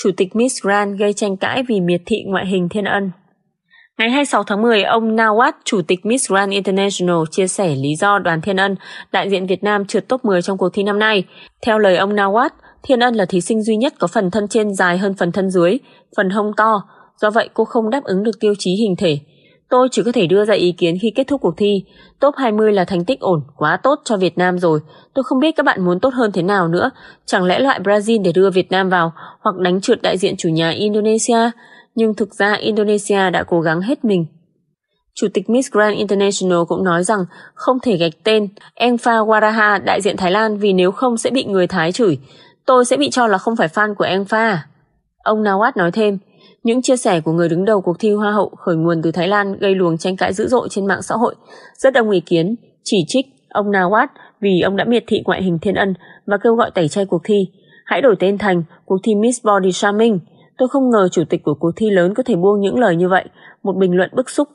chủ tịch Miss Grand gây tranh cãi vì miệt thị ngoại hình thiên ân. Ngày 26 tháng 10, ông Nawat, chủ tịch Miss Grand International, chia sẻ lý do đoàn Thiên Ân, đại diện Việt Nam trượt top 10 trong cuộc thi năm nay. Theo lời ông Nawat, Thiên Ân là thí sinh duy nhất có phần thân trên dài hơn phần thân dưới, phần hông to, do vậy cô không đáp ứng được tiêu chí hình thể. Tôi chỉ có thể đưa ra ý kiến khi kết thúc cuộc thi. Top 20 là thành tích ổn, quá tốt cho Việt Nam rồi. Tôi không biết các bạn muốn tốt hơn thế nào nữa. Chẳng lẽ loại Brazil để đưa Việt Nam vào hoặc đánh trượt đại diện chủ nhà Indonesia? Nhưng thực ra Indonesia đã cố gắng hết mình. Chủ tịch Miss Grand International cũng nói rằng không thể gạch tên Enfa Waraha đại diện Thái Lan vì nếu không sẽ bị người Thái chửi. Tôi sẽ bị cho là không phải fan của Enfa. Ông Nawat nói thêm, những chia sẻ của người đứng đầu cuộc thi Hoa hậu khởi nguồn từ Thái Lan gây luồng tranh cãi dữ dội trên mạng xã hội. Rất đông ý kiến chỉ trích ông Nawat vì ông đã miệt thị ngoại hình thiên ân và kêu gọi tẩy chay cuộc thi. Hãy đổi tên thành cuộc thi Miss Body Shaming. Tôi không ngờ chủ tịch của cuộc thi lớn có thể buông những lời như vậy. Một bình luận bức xúc.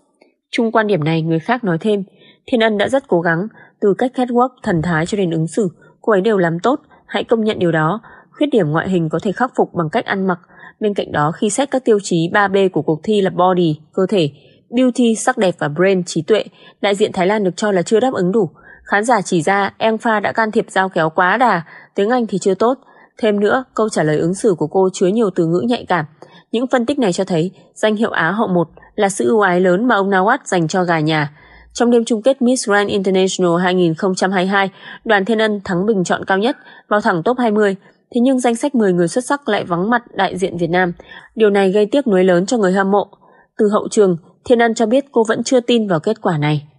Chung quan điểm này, người khác nói thêm, Thiên Ân đã rất cố gắng, từ cách catwalk, thần thái cho đến ứng xử, cô ấy đều làm tốt, hãy công nhận điều đó khuyết điểm ngoại hình có thể khắc phục bằng cách ăn mặc. Bên cạnh đó, khi xét các tiêu chí 3B của cuộc thi là body, cơ thể, beauty, sắc đẹp và brain, trí tuệ, đại diện Thái Lan được cho là chưa đáp ứng đủ. Khán giả chỉ ra Engfa đã can thiệp giao kéo quá đà, tiếng Anh thì chưa tốt. Thêm nữa, câu trả lời ứng xử của cô chứa nhiều từ ngữ nhạy cảm. Những phân tích này cho thấy danh hiệu Á hậu 1 là sự ưu ái lớn mà ông Nawat dành cho gà nhà. Trong đêm chung kết Miss Grand International 2022, đoàn Thiên Ân thắng bình chọn cao nhất, vào thẳng top 20. Thế nhưng danh sách 10 người xuất sắc lại vắng mặt đại diện Việt Nam. Điều này gây tiếc nuối lớn cho người hâm mộ. Từ hậu trường, Thiên An cho biết cô vẫn chưa tin vào kết quả này.